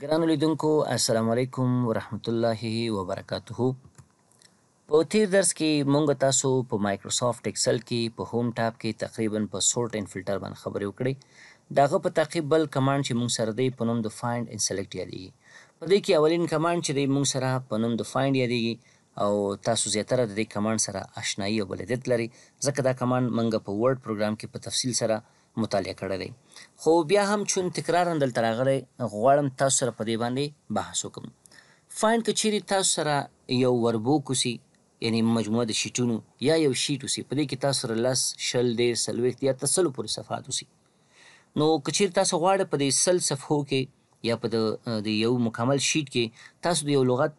ګرانو لیدونکو السلام علیکم ورحمت الله وبرکاته په تیر درس کې مونږ تاسو په مایکروسافټ ایکسل کې په هوم ټاب کې تقریبا په سورټ ان فلټر باندې خبرې وکړې داغه په تعقیب بل کمانډ چې مونږ سره دی په نوم د فایند ان سلیکټ یادېږي په دې کې اولین کمانډ چې دی مونږ سره په نوم د فایند یادېږي او تاسو زیاتره د دې کمانډ سره آشنایی او بلدیت لري ځکه دا کمانډ مونږ په ورډ پروګرام کې په تفصیل سره مطالعه کړی دی خو بیا هم چون تکرارا دلته راغلی غواړم تاسو سره په دې باندې بحث وکم فایند که چیرې تاسو سره یو وربوک وسي یعنی مجموعه د شیټونو یا یو شیټ وسي په دې کې تاسو سره لس شل دې سلويخت یا تسلو پورې صفحات وسي نو که چیرې تاسو غواړئ په دې سل صفحو کې یا په د یو مکمل شیټ کې تاسو د یو لغت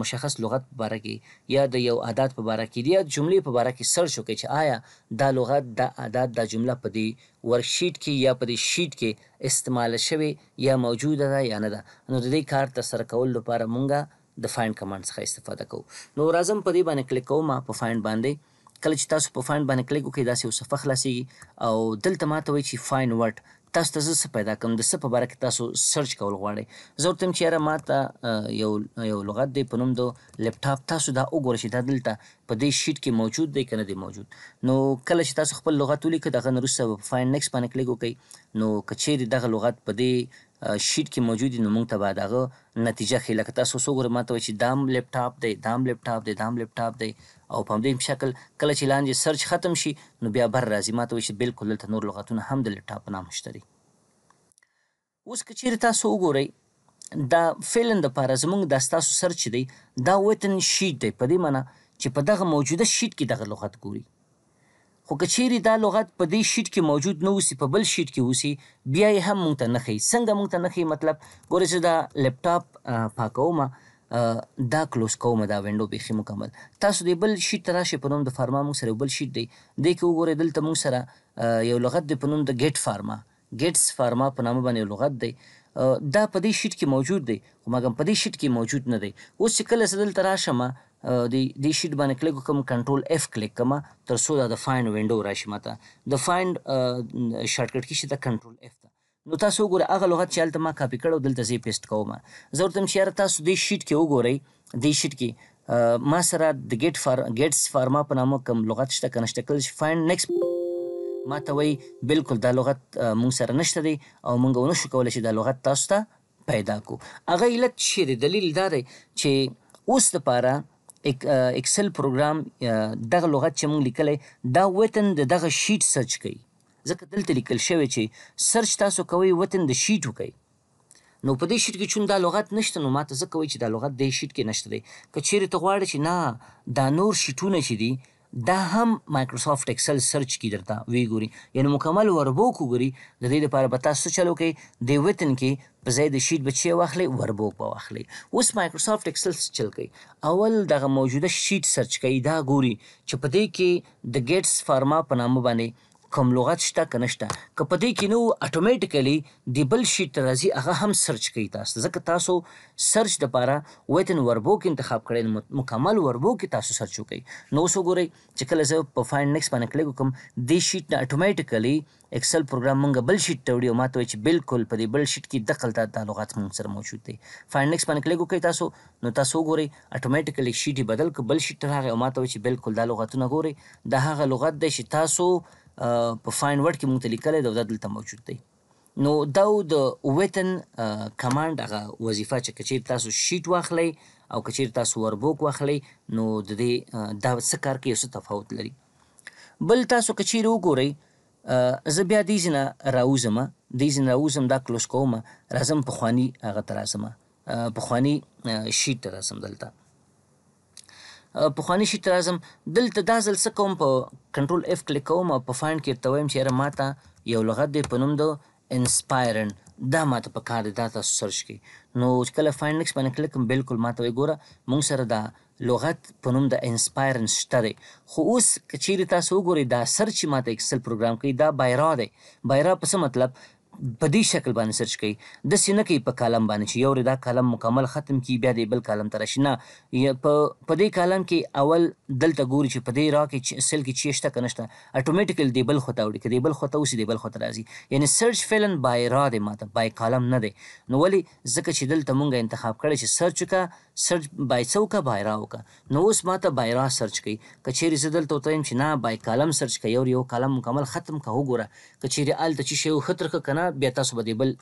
مشخص لغت باره کې یا د یو عادت په باره کې یا جملې په باره کې سرچ وکړئ چې آیا دا لغت دا عادت دا جمله په دې ورکشیټ کې یا په دې شیټ کې استعمال شوی یا موجوده ده یا نه ده نو د دې کار ترسره کولو لپاره مونږه د فایند کمانډ څخه استفاده کوو نو راځم په دې باندې کلیک کوم په فایند باندې کله چې تاسو په فایند باندې کلیک وکړئ داسې یو صفحه خلاصیږي او دلته ماته وایي چې فایند ورډ تاسو ته زه څه پیدا کوم د څه په باره کې تاسو سرچ کول غواړئ زه ورته وایم چې یاره ما ته یو یو لغت دی په نوم د لپټاپ تاسو دا وګوره چې دا دلته په دې شیټ کې موجود دی که نه دی موجود نو کله چې تاسو خپل لغت ولیکئ د هغه نه وروسته په فاین نیکس باندې کلیک وکړئ نو که چیرې دغه لغت په دې شیټ کې موجود دي نو موږ ته به دغه نتیجه ښیي لکه تاسو څو ګوره ما ته وایي چې دام لپټاپ دی دام لپټاپ دی دام لپټاپ دی او په همدې شکل کله چې لاندې سرچ ختم شي نو بیا بر راځي ما ته وایي چې بالکل دلته نور لغتونه هم د لټاپ نه مشته دي اوس که چیرې تاسو وګورئ دا فعلن د پاره زمونږ د ستاسو سرچ دی دا ویتن شیټ دی په دې معنی چې په دغه موجوده شیټ کې دغه لغت ګوري خو کچېری دا لغت په دې شیټ کې موجود نه وسی په بل شیټ کې وسی بیا یې هم مونږ ته نه ښیي څنګه مونږ ته نه ښیي مطلب ګوره چې دا لپټاپ پاکوم دا کلوز کوم دا وینډو بیخي مکمل تاسو د بل شیټ ته راشئ په نوم د فارما موږ سره بل شیټ دی دې کې وګورئ دلته موږ سره یو لغت دی په نوم د ګیټ فارما ګیټس فارما په نامه باندې لغت دی دا په دې شیټ کې موجود دی خو مګم په دې شیټ کې موجود نه دی اوس چې کله زه دلته راشم د دې شیټ باندې کلیک وکم کنټرول اف کلیک کما تر څو دا د فایند وینډو راشي ماته د فایند شارټکټ کې شته کنټرول اف نو تاسو وګورئ هغه لغت چې هلته ما کاپي کړو دلته زه یې پیسټ کوم زه ورته چې یاره تاسو دې شیټ کې وګورئ دې شیټ کې ما سره د ګیټ فار ګیټس فارما په نامه کوم لغت شته که نشته کله چې فایند نیکسټ ما ته وایي بالکل دا لغت مونږ سره نشته دی او مونږ ونه شو کولی چې دا لغت تاسو ته پیدا کو هغه علت چې دی دلیل دا دی چې اوس دپاره ایک اکسل پروګرام دغه لغت چې مونږ لیکلی دا وتن د دغه شیټ سرچ کوي ځکه دلته لیکل شوی چې سرچ تاسو کوئ وطن د شیټ وکئ نو په دې شیټ کې چون دا لغت نشته نو ماته زه کوئ چې دا لغت دې شیټ کې نشته دی که چیرې ته غواړې چې نه دا نور شیټونه چې دي دا هم مایکروسافټ اکسل سرچ کې درته وی ګوري یعنی مکمل وربوک وګوري د دې لپاره به تاسو چلو کې د وطن کې په ځای د شیټ بچي واخلي وربوک به واخلي اوس مایکروسافټ اکسل چل کوي اول دغه موجوده شیټ سرچ کوي دا ګوري چې په دې کې د ګیټس فارما په نامه باندې کوم لغت شته که نه شته که په دې کې نه و اتوماتیکلی د بل شي ته راځي هغه هم سرچ کوي تاسو ځکه تاسو سرچ دپاره ویتن وربوک انتخاب کړی مکمل وربوک کې تاسو سرچ وکړئ نو اوس وګورئ چې کله زه په فایند نیکس باندې کلیک وکړم دې شیټ نه اتوماتیکلی اکسل پروګرام مونږ بل شیټ ته وړي او ماته وایي چې بالکل په دې بل شیټ کې دقلته دا لغات مونږ سره موجود دی فایند نیکس باندې کلیک وکړئ تاسو نو تاسو وګورئ اتوماتیکلی شیټ بدل کړ بل شیټ راغی او ماته وایي چې بالکل دا لغاتونه ګورئ دا هغه لغات دی چې تاسو په فاین ورډ کې مونږ ته لیکلی دی او دا دلته موجود دی نو دا د ویتن کمانډ هغه وظیفه چې کچیر تاسو شیټ واخلئ او کچیر تاسو وربوک واخلئ نو د دې دا څه کار کې یو څه تفاوت لري بل تاسو کچیر وګورئ زه بیا دې ځنه راوځم دې ځنه راوځم دا کلوز کوم راځم په خواني هغه تراسمه په خواني شیټ تراسم دلته پخوانی شي ته راځم دلته دا ځل څه کوم په کنټرول اف کلیک کوم او په فایند کې ورته وایم چې یاره ما ته یو لغت دی په نوم د انسپایرن دا ماته په کار دی دا تاسو سرچ کړئ نو چې کله فاینډ نکس باندې کلیک کوم بالکل ماته وایي ګوره موږ سره دا لغت په نوم د انسپایرن شته دی خو اوس که چیرې تاسو وګورئ دا سرچ ماته اکسل پروګرام کوي دا بایرا دی بایرا په څه مطلب په دې شکل باندې سرچ کوي داسې نه کوي په کالم باندې چې یو دا کالم مکمل ختم کی بیا دې بل کالم ته راشي نه په دې کالم کې اول دلته ګوري چې په دې را کې سیل کې چې شته که نشته اټومیټیکل دی بل خو ته وړي که دی بل خو ته اوسي دی بل خو ته راځي یعنی سرچ فعلن بای را دی ماته بای کالم نه دی نو ولې ځکه چې دلته مونږه انتخاب کړی چې سرچ وکړه سرچ بای څه وکړه بای را وکړه نو اوس ماته بای را سرچ کوي که چیرې زه دلته وتایم چې نه بای کالم سرچ کوي یو یو کالم مکمل ختم که وګوره که چیرې هلته چې شی وخطر که که نه بیا تاسو به دې بل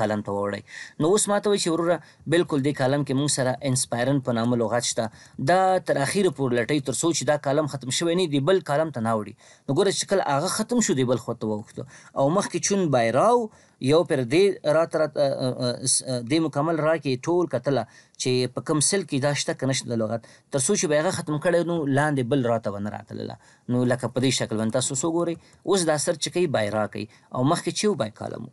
کالم ته وړئ نو اوس ماته وایي چې وروره بالکل دې کالم کې مونږ سره انسپایرن په نامه لغت شته دا تر اخیره پورې لټئ تر څو چې دا کالم ختم شوی نه دی بل کالم ته ناوړي نو ګوره چې کله هغه ختم شو دی بل خو ته وخته او مخکې چون بایراو یو پر دې رات رات دې مکمل را کې ټول کتله چې په کم سل کې دا شته کنه شته لغت تر څو چې بهغه ختم کړي نو لاندې بل راته ون راتله نو لکه په دې شکل ون تاسو وګورئ اوس دا سر چې کوي بایرا کوي او مخکې چې وبای کالم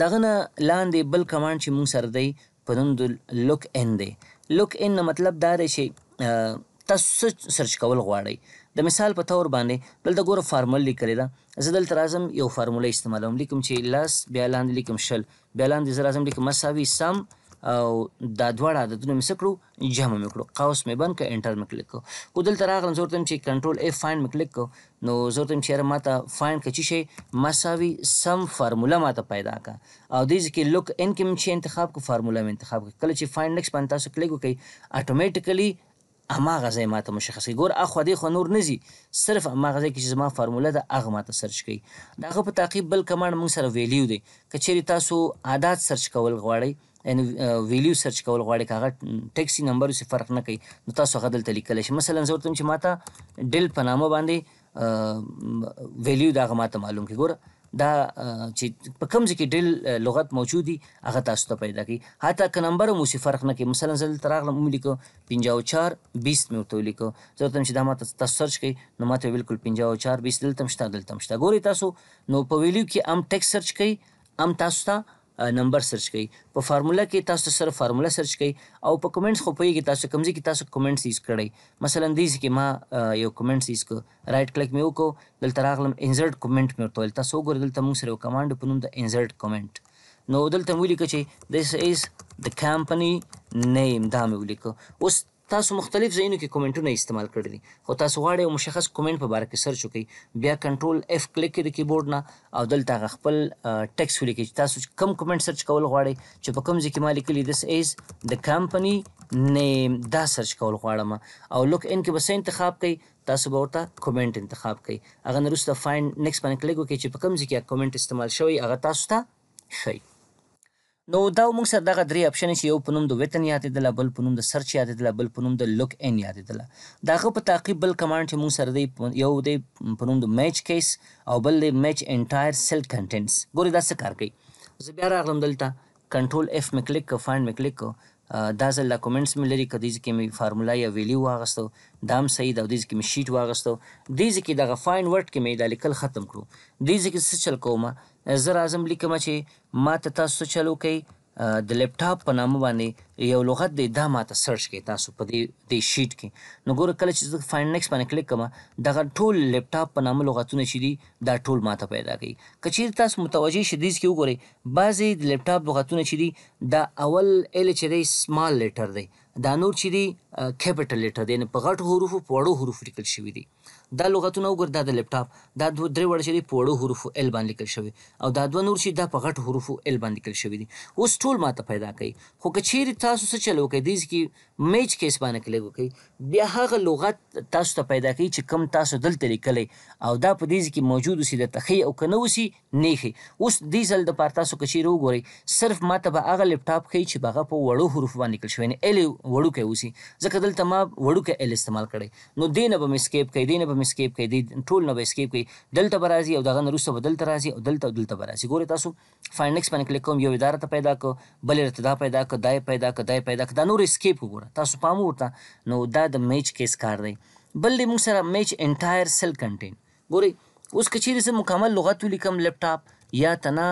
دغه نه لاندې بل کمانډ چې مونږ سره دی په نوم د لوک ان دی لوک ان مطلب دا دی چې تاسو څه سرچ کول غواړئ د مثال په تور باندې دلته ګوره فارمول لیکلې ده زه دلته راځم یو فارموله استعمالوم لیکم چې لس بیا لاندې لیکم شل بیا لاندې زه راځم لیکم مساوي سم او دا دواړه عددونه مې څه کړو جمع مې کړو قوس مې بند کړ انټر مې کلیک کړو خو دلته راغلم زه ورته چې کنټرول اف فایند مې کلیک کړو نو زه ورته چې یاره ما ته فایند که چی شی مساوي سم فارموله ما ته پیدا کړه او دې کې لوک ان کې مې چې انتخاب کړو فارموله مې انتخاب کړه کله چې فایند نکس باندې تاسو کلیک وکړئ اتوماتیکلی هماغه ځای ماته مشخص کوي ګور اخوا دې خو نور نه ځي صرف هماغه ځای کې چې زما فارموله ده هغه ماته سرچ کوي د هغه په تعقیب بل کمانډ موږ سره ویلیو دی که چیرې تاسو عادات سرچ کول غواړئ ان ویلیو سرچ کول غواړي کاغه ټیکسي نمبر سره فرق نه کوي نو تاسو غدل تلیکل شي مثلا زه ورته چې ماته ډل په نامه باندې ویلیو دا ماته معلوم کی ګوره دا چې په کوم ځای کې ډیل لغت موجودي هغه تاسو ته پیدا کی حتی که نمبر مو څه فرق نه کوي مثلا زل تراغلم مو لیکو 54 20 مې ورته لیکو زه ته چې دا ماته تاسو سرچ کړئ نو ماته بالکل 54 20 دلته مشته دلته مشته ګوري تاسو نو په ویلیو کې ام ټیکس سرچ کړئ ام تاسو ته نمبر سرچ کړئ په فارمولا کې تاسو سره فارمولا سرچ کړئ او په کمنټس خو پوهیږي تاسو کمزې کې تاسو کمنټس یې کړئ مثلا دې کې ما یو کمنټس یې کو رائټ کلک مې وکړو دلته راغلم انسرټ کمنټ مې ورته تاسو وګورئ دلته موږ سره یو کمانډ په نوم د انسرټ کمنټ نو دلته مې ولیکه چې this is the company name دا مې ولیکه اوس تاسو مختلف ځایونو کې کومنټونه استعمال کړی دي خو تاسو غواړئ یو مشخص کومنټ په باره کې سرچ وکړئ بیا کنټرول اف کلیک کړئ د کیبورډ نه او دلته هغه خپل ټیکس ولیکئ چې تاسو کم کومنټ سرچ کول غواړئ چې په کوم ځای کې ما لیکلي دس ایز د کمپنی نیم دا سرچ کول غواړم او لوک ان کې به انتخاب کړئ تاسو به ورته کومنټ انتخاب کړئ هغه نه وروسته فایند نیکس باندې کلیک وکړئ چې په کوم ځای کې کومنټ استعمال شوی هغه تاسو ته ښیي نو دا موږ سره دغه درې اپشن چې یو په نوم د ویتن یادېدله بل په نوم د سرچ یادېدله بل په نوم د لوک ان یادېدله د هغه په تعقیب بل کمانډ چې موږ سره دی یو دی په نوم د میچ کیس او بل دی میچ انټایر سیل کنټینټس ګورې دا څه کار کوي زه بیا راغلم دلته کنټرول اف مې کلیک کړ فایند مې کلیک کړ دا ځل دا کومنټس مې لري کړ دې ځکه مې فارمولا یا ویلیو واغستو دا هم صحیح ده او دې ځکه مې شیټ واغستو دې ځکه دغه فایند ورډ کې مې دا لیکل ختم کړو دې ځکه څه چل کوم زه راځم لیکمه چې ما ته تاسو څه چل وکئ د لپټاپ په نامه باندې یو لغت دی دا ما ته سرچ کړئ تاسو په دې دې شیټ کې نو ګوره کله چې زه فاینډ نیکس باندې کلیک کوم دغه ټول لپټاپ په نامه لغتونه چې دي دا ټول ما ته پیدا کوي که چیرې تاسو متوجه شئ دې کې وګورئ بعضې د لپټاپ لغتونه چې دي دا اول ال چې دی سمال لیټر دی دا نور چې دی کیپټل لیټر دی نه په غټو حروفو په وړو حروفو لیکل شوي دي دا لغتونه وګوره دا د لپټاپ دا دوه درې وړه چې دي په وړو حروفو ال باندې لیکل شوي او دا دوه نور چې دا په غټو حروفو ال باندې لیکل شوي دي اوس ټول ماته پیدا کوي خو که چیرې تاسو څه چل وکړئ دې کې میچ کیس باندې کلیک وکړئ بیا هغه لغت تاسو ته پیدا کوي چې کم تاسو دلته لیکلی او دا په دې کې موجود اوسي د تخی او که نه اوسي نه ښي اوس دې ځل دپاره تاسو که چیرې وګورئ صرف ماته به هغه لپټاپ ښي چې به هغه په وړو حروفو باندې لیکل شوی نه ال وړوکی اوسي ځکه دلته ما وړوکی ال استعمال کړی نو دې نه به مې اسکیپ کوي دې نه به هم اسکیپ کوي د ټول نو اسکیپ کوي دلته به راځي او دغه نه وروسته به دلته راځي او دلته او دلته به راځي ګورئ تاسو فاینډکس باندې کلیک کوم یو اداره ته پیدا کو بل اداره ته پیدا کو دای پیدا کو دای پیدا کو دا نور اسکیپ وګوره تاسو پام ورته نو دا د میچ کیس کار دی بل دې موږ سره میچ انټایر سیل کنټین ګورئ اوس کچېرې زه مکمل لغت ولیکم لپټاپ یا تنا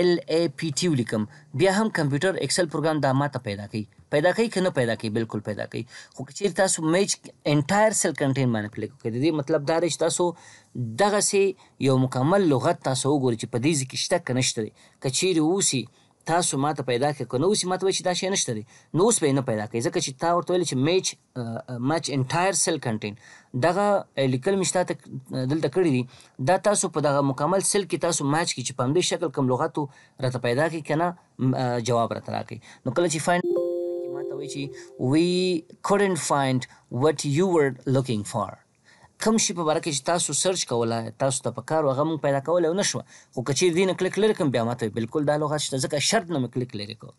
ال ای پی ټی ولیکم بیا هم کمپیوټر ایکسل پروګرام دا ماته پیدا کوي پیدا کوي کنه پیدا کوي بالکل پیدا کوي خو چې تاسو میچ انټایر سیل کنټین باندې پلی کوي د دې مطلب دا دی چې تاسو دغه سي یو مکمل لغت تاسو وګورئ چې په دې ځکه شته کنه شته کچېری اوسي تاسو ماته پیدا کړ کنه اوس ماته چې دا شی نشته نو اوس به نه پیدا کوي ځکه چې تا ورته ویل چې میچ میچ انټایر سیل کنټین دغه لیکل مشته دلته کړی دي دا تاسو په دغه مکمل سیل کې تاسو میچ کې چې په همدې شکل کوم لغاتو راته پیدا کی کنه جواب راته راکړي نو کله چې فاین کوي چې وی couldn't find what you were looking for کوم شی په باره کې چې تاسو سرچ کوله تاسو ته پکار وغه مونږ پیدا کوله نه شو خو کچیر دین کلیک لري کوم بیا ماته بالکل دا لغت شته ځکه شرط نه کلیک لري کو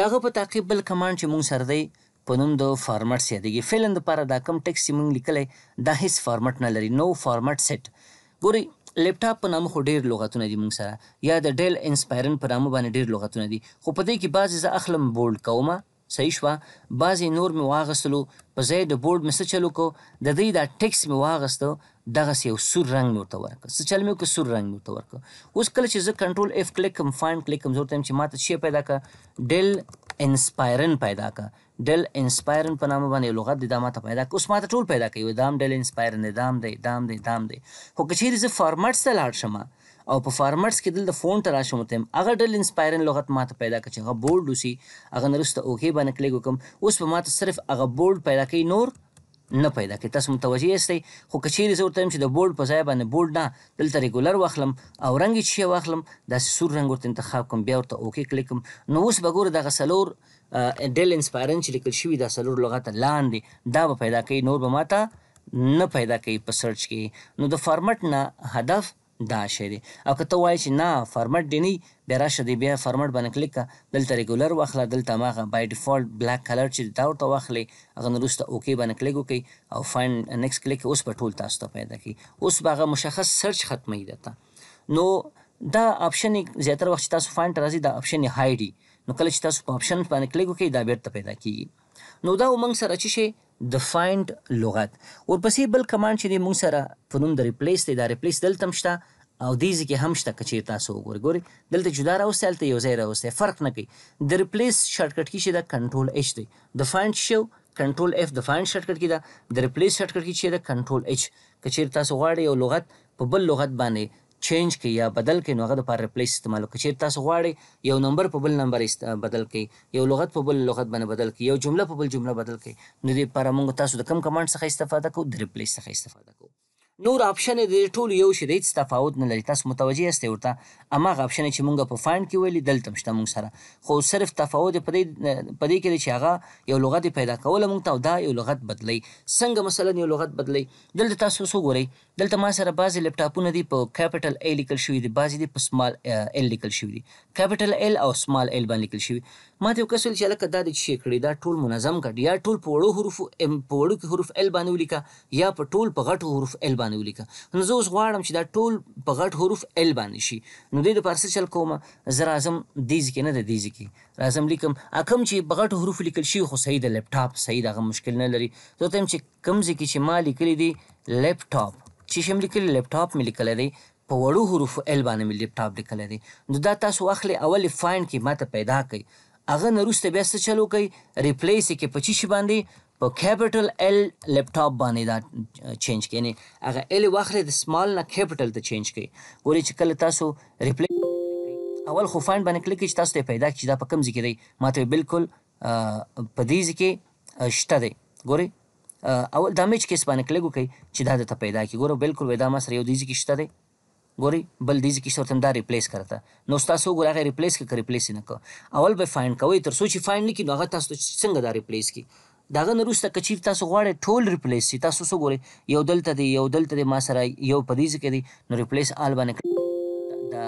داغه په تعقیب بل کمانډ چې مونږ سره دی په نوم د فارمټ سیادګي فعلاً لپاره دا کم ټکس مونږ لیکلی دا هیڅ فارمټ نه لري نو فارمټ سیټ ګوري لپټاپ په نامه خو ډېر لغتونه دي موږ سره یا د ډیل انسپایرن په نامه باندې ډېر لغتونه دي خو په دې کې بعضې زه اخلم بولډ کومه صحیح شوه بعضې نور مې واغستلو په ځای د بورډ مې څه چل وکړو د دوی دا ټیکس مې واغسته دغسې یو سور رنګ مې ورته ورکړ څه چل مې وکړ سور رنګ مې ورته ورکړ اوس کله چې زه کنټرول اف کلیک کوم فاین کلیک کوم زه ورته چې ما ته شی پیدا کړه ډیل انسپایرن پیدا کړه ډل انسپایرن په نامه باندې لغت د دامه ته پیدا اوس ماته ټول پیدا کوي دام ډل انسپایرن دام دی دام دی دام دی خو کچیر ز فارمټس ته لاړ شمه او په فارمټس کې دل د فون ته راشم ته هغه ډل انسپایرن لغت ماته پیدا کړي هغه بولډ وسی هغه نرسته اوکی باندې کلیک وکم اوس په ماته صرف هغه بولډ پیدا کوي نور نه پیدا کی تاسو متوجه یاستئ خو کچیر زه ورته چې د بولډ په ځای باندې بولډ نه دلته ریګولر واخلم او رنگ چې واخلم داسې سور رنگ ورته انتخاب کوم بیا ورته اوکی کلیک کوم نو اوس به ګوره دغه سلور ډیل انسپایرن چې لیکل شوي دا څلور لغات لاندې دا به پیدا کوي نور به ماته نه پیدا کوي په سرچ کې نو د فارمټ نه هدف دا شی دی او که ته وایې چې نه فارمټ دی نه بیا راشه دی بیا فارمټ باندې کلیک کړه دلته ریګولر واخله دلته هماغه بای ډیفالټ بلیک کلر چې دا ورته واخلې هغه نه وروسته اوکې باندې کلیک وکړئ او فاینډ نیکسټ کلیک اوس به ټول تاسو ته پیدا کړي اوس به هغه مشخص سرچ ختموي درته نو دا آپشن زیاتره وخت چې تاسو فاینډ ته راځي دا آپشن یې هایډي نو کله چې تاسو په آپشن باندې کلیک وکړئ دا بیرته پیدا کیږي نو دا موږ سره چې شي د فایند لغت ورپسې بل کمانډ چې موږ سره په نوم د ریپلیس دی دا ریپلیس دلته هم شته او دې ځکه هم شته کچې تاسو وګورئ دلته جدا راوستل دلته یو ځای راوستل فرق نه کوي د ریپلیس شارټ کټ کې شي دا کنټرول اچ دی د فایند شو کنټرول اف د فایند شارټ کټ کې دا د ریپلیس شارټ کټ کې شي دا کنټرول اچ کچې تاسو غواړئ یو لغت په بل لغت باندې چینج کړئ یا بدل کړئ نو هغه د پاره ریپلیس استعمال وکړئ چیرې تاسو غواړئ یو نمبر په بل نمبر بدل کړئ یو لغت په بل لغت باندې بدل کړئ یو جمله په بل جمله بدل کړئ نو دې لپاره موږ تاسو د کم کمانډ څخه استفاده کوو د ریپلیس څخه استفاده کوو نور آپشن دې ټول یو شی د هیڅ تفاوت نه لري تاسو متوجه یاستئ ورته هماغه اپشن چې مونږ په فاند کې ویلي دلته شته مونږ سره خو صرف تفاوت په دې په دې کې دی چې هغه یو لغت پیدا کول مونږ ته دا یو لغت بدلی څنګه مثلا یو لغت بدلی دلته تاسو څو ګورئ دلته ما سره بعضی لپټاپونه دي په کیپټل ای لیکل شوی دي بعضی دي په سمال ال لیکل شوی دي کیپټل ال او سمال ال باندې لیکل شوی ما ته یو کس ویل چې لکه دا د شي کړی دا ټول منظم کړ یا ټول په وړو حروف په وړو کې حروف ال باندې ولیکا یا په ټول په غټو حروف ال باندې ولیکا نو زه اوس غواړم چې دا ټول په غټ حروف ال باندې شي نو نو دې دپاره څه چل کوم زه راځم دې ځکې نه د دې ځکې راځم لیکم کم چې په غټو حروفو لیکل شوي خو صحیح د لپټاپ صحیح دغه مشکل نه لري زه ورته چې کوم ځای کې چې ما لیکلی دی لپټاپ چې شم لیکلی لپټاپ مې لیکلی دی په وړو حروفو ال باندې مې لپټاپ لیکلی دی نو دا تاسو واخلئ اولې فایند کې ماته پیدا کړئ هغه نه وروسته بیا څه چل وکړئ ریپلیس یې کړئ په چی شي باندې په کیپټل ال لپټاپ باندې دا چینج کړئ یعنی هغه ال واخلې د سمال نه کیپټل ته چینج کړئ ګورئ چې کله تاسو ریپلی اول خو فاند باندې کلیک چې تاسو ته پیدا کړي دا په کوم ځای کې دی ماته بالکل په دې ځای کې شته دی ګورئ اول د میچ کیس باندې کلیک وکړئ چې دا د ته پیدا کړي ګورئ بالکل ودا ما سره یو دې ځای کې شته دی ګوري بل دې کې شرط دا ریپلیس کرتا نو تاسو ګور هغه ریپلیس کې ریپلیس نه کو اول به فایند کوي تر سوچي فایند نه کی نو هغه تاسو څنګه دا ریپلیس کی داغه نه وروسته که چیرې تاسو غواړئ ټول ریپلیس شي تاسو څه ګورئ یو دلته دی یو دلته دی ما سره یو په دې ځای کې دی نو ریپلیس آل باندې دا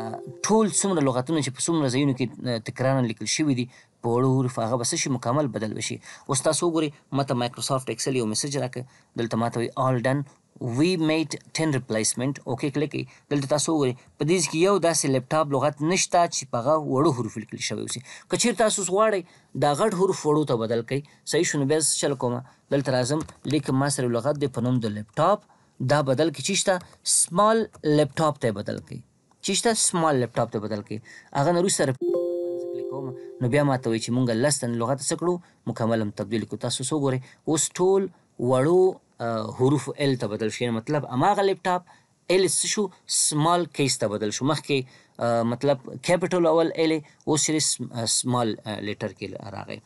ټول څومره لغتونه چې په څومره ځایونو کې تکرارن لیکل شوي دي په وړو حروف هغه به شي مکمل بدل بشي اوس تاسو وګورئ ماته مایکروسافټ اکسل یو میسج راکړ دلته ماته وایي آل ډن وی میټ ټن ریپلیسمنت اوکې کلیک دلته تاسو وګورئ په دې کې یو داسې لپټاپ لغت نشته چې په هغه وړو حروف لیکل شوی وي که چیرې تاسو غواړئ دا غټ حروف وړو ته بدل کړئ صحیح شونه بیا چل کوم دلته راځم لیک ما سره لغت دی په نوم د لپټاپ دا بدل کې چیشته سمال لپټاپ ته بدل کړئ چیشته سمال لپټاپ ته بدل کړئ هغه نه وروسته کوم نو بیا ماته وایي چې مونږ لستن لغت څه کړو مکمل هم تبدیل کړو تاسو څه ګورئ اوس ټول وړو حروف ال ته بدل شي مطلب اماغه لپټاپ ال شو سمال کیس ته بدل شو مخکې مطلب کیپټل اول ال او سری سمال لیټر کې راغی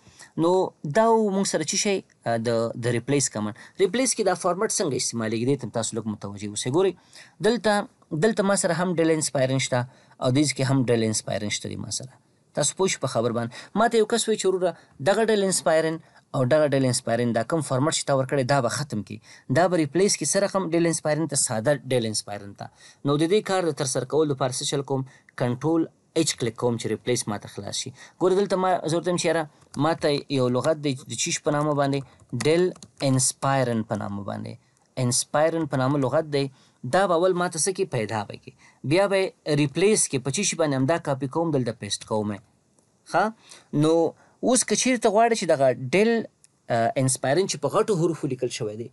نو دا موږ سره چی شي د د ریپلیس کمن ریپلیس کې دا فارمټ څنګه استعمالېږي دې تم تاسو لږ متوجي اوسئ ګورئ دلته دلته ما سره هم ډیل انسپایرن شته او دیز کې هم ډیل انسپایرن شته ما سره تاسو پوښ په خبر باندې ما ته یو کس وی چوروره دغه ډیل انسپایرن او دغه ډیل انسپایرین دا کوم فارمټ چې تا ورکړی دا به ختم کی دا به ریپلیس کی سره هم ډیل انسپایرین ته ساده ډیل انسپایرین ته نو د دې کار د تر سره کولو لپاره څه چل کوم کنټرول اچ کلیک کوم چې ریپلیس ما ته خلاص شي ګوره دلته ما ضرورت هم شیره ما ته یو لغت دی د چیش په نامه باندې ډیل انسپایرین په نامه باندې انسپایرین په نامه لغت دی دا به اول ما ته څه کې پیدا وکړي بیا به ریپلیس کې په چیش باندې همدا کاپی کوم دلته پیسټ کوم ښه نو اوس کچیر ته غواړي چې دغه ډیل انسپایرن چې په غټو حروفو لیکل شوی دی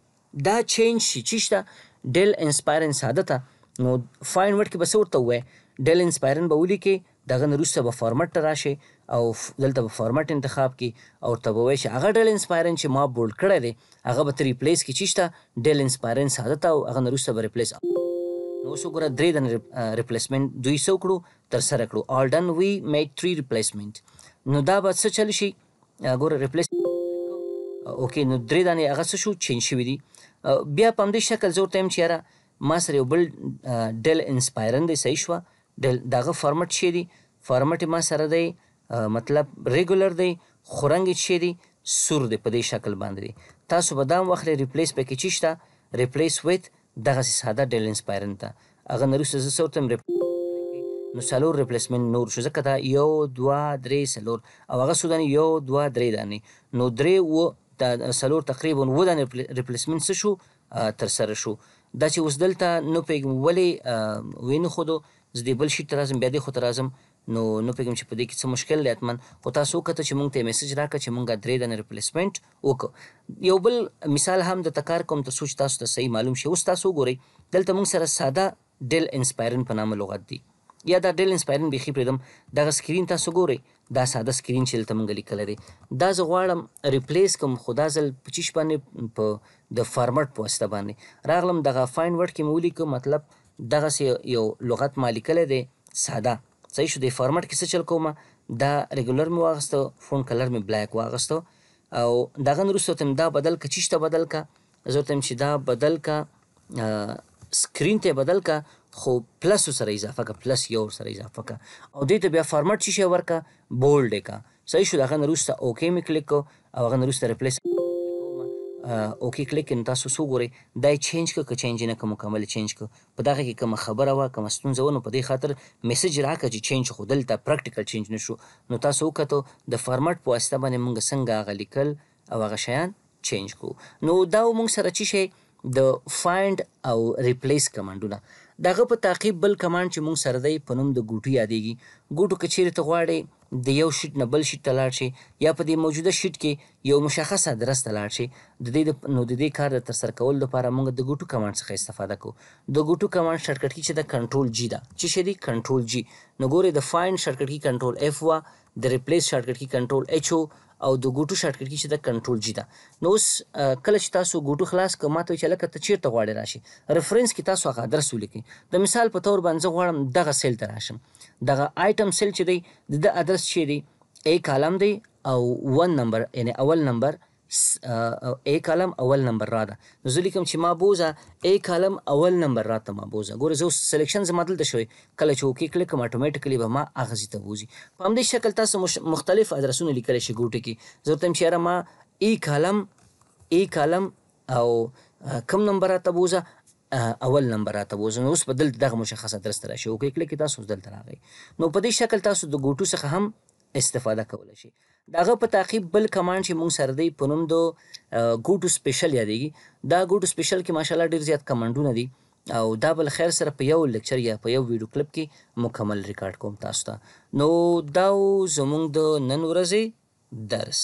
دا چینج شي چې شته ډیل انسپایرن ساده ته نو فاین ورډ کې به څه ورته ووایي ډیل انسپایرن به ولیکې دغه نه وروسته به فارمټ ته راشي او دلته به فارمټ انتخاب کی او ورته به وایي چې هغه ډیل انسپایرن چې ما بولډ کړی دی هغه به ته ریپلیس کړي چې شته ډیل انسپایرن ساده ته او هغه نه وروسته به ریپلیس نو اوس وګوره درې دانه ریپلیسمنټ دوی څه وکړو ترسره کړو آل ډن وی میډ تھری ریپلیسمنټ نو دا به څه چل شي ګوره ریپلیس اوکې نو درې دانې هغه څه شو چینج شوي دي بیا په همدې شکل زه ورته یم چې یاره ما سره یو بل ډیل انسپایرن دی صحیح شوه ډیل دغه فارمټ شی دی فارمټ ما سره دی مطلب ریګولر دی خورنګ شی دی سور دی په دې شکل باندې دی تاسو به دا واخلئ ریپلیس پکې چی شته ریپلیس ویت دغسې ساده ډیل انسپایرن ته هغه نه وروسته زه څه ورته نو څلور ریپلیسمنت نور شو ځکه دا یو دوه درې څلور او هغه څو دانې یو دوه درې دانې نو درې و دا څلور تقریبا و دانې ریپلیسمنت څه شو ترسره شو دا چې اوس دلته نو پېږم ولې وینښودو زه دې بل شي ته راځم بیا دې خو ته راځم نو نو پېږم چې په دې کې څه مشکل دی حتمن خو تاسو کته چې مونږ ته میسج راکړه چې مونږه درې دنه ریپلیسمنت وکړو یو بل مثال هم د تکار کوم ته سوچ تاسو ته صحیح معلوم شي اوس تاسو ګورئ دلته مونږ سره ساده ډیل انسپایرن په نامه لغت دی یا دا ډیل انسپایرینګ بیخي پرېږدم دغه سکرین تاسو ګورئ دا ساده سکرین چې دلته موږ لیکلی دی دا زه غواړم ریپلیس کړم خو دا ځل په چیش باندې په د فارمټ په واسطه باندې راغلم دغه فاین ورډ کې مې ولیکه مطلب دغسې یو لغت ما لیکلی دی ساده صحیح شو دی فارمټ کې څه چل کوم دا ریګولر مې واغسته فون کلر مې بلیک واغسته او دغه وروسته تم دا بدل که چیش ته بدل که زه ورته چې دا بدل که سکرین ته بدل که خو پلس سره اضافه کا پلس یو سره اضافه کا او دې ته بیا فارمټ شي شي ورکا بولډ کا صحیح شو دغه نروسته اوکی می کلیک کو او هغه نروسته ریپلیس اوکی کلیک ان تاسو وګورئ دا چینج کو که چینج نه کوم مکمل چینج کو په دغه کې کوم خبره وا کوم ستونزه ونه په دې خاطر میسج راکړه چې چینج خو دلته پریکټیکل چینج نشو نو تاسو وکړو د فارمټ په واسطه باندې موږ څنګه غلیکل او هغه شیان چینج کو نو دا موږ سره چی شي د فایند او ریپلیس کمانډونه دغه په تعقیب بل کمانډ چې مونږ سره دی په نوم د ګوټو یادېږي ګوټو که چیرې ته غواړې د یو شیټ نه بل شیټ ته لاړ شي یا په دې موجوده شیټ کې یو مشخص ادرس ته لاړ شي د دې نو د دې کار د ترسره کولو لپاره مونږ د ګوټو کمانډ څخه استفاده کوو د ګوټو کمانډ شارټکټ کې چې د کنټرول جی ده چې شې دی کنټرول جی نو ګورې د فایند شارټکټ کې کنټرول اف وا د ریپلیس شارټکټ کې کنټرول ایچ او او د ګوټو شارټ کټ کې چې د کنټرول جی ده نو اوس کله چې تاسو ګوټو خلاص کړئ ماته چې لکه ته چیرته غواړې راشي ریفرنس کې تاسو هغه درس ولیکئ د مثال په تور باندې غواړم دغه سیل ته راشم دغه آیټم سیل چې دی د ادرس چی دی ای کالم دی او 1 نمبر یعنی اول نمبر ا کالم اول نمبر را ده نو زه لیکم چې ما بوزه ا کالم اول نمبر راته ما بوزه ګوره زه سلیکشن زما دلته شوی کله چې اوکی کلیک کوم اتوماتیکلی به ما اغه زی ته بوزي په همدې شکل تاسو مختلف ادرسونه لیکل شي ګوټه کې زه تم شیره ما ا کالم ا کالم او کم نمبر راته بوزه اول نمبر راته وزن اوس بدل دغه مشخصه درس تر شي اوکی کلیک تاسو دلته راغی نو په دې شکل تاسو د ګوټو څخه هم استفاده کولای شئ د هغه په تعقیب بل کمانډ چې موږ سره دی په نوم د ګوټو سپیشل یادېږي دا ګوټو سپیشل کې ماشاءالله ډېر زیات کمانډونه دي او دا بل خیر سره په یو لیکچر یا په یو ویډیو کلیپ کې مکمل ریکارډ کوم تاسو ته نو دا زموږ د نن ورځې درس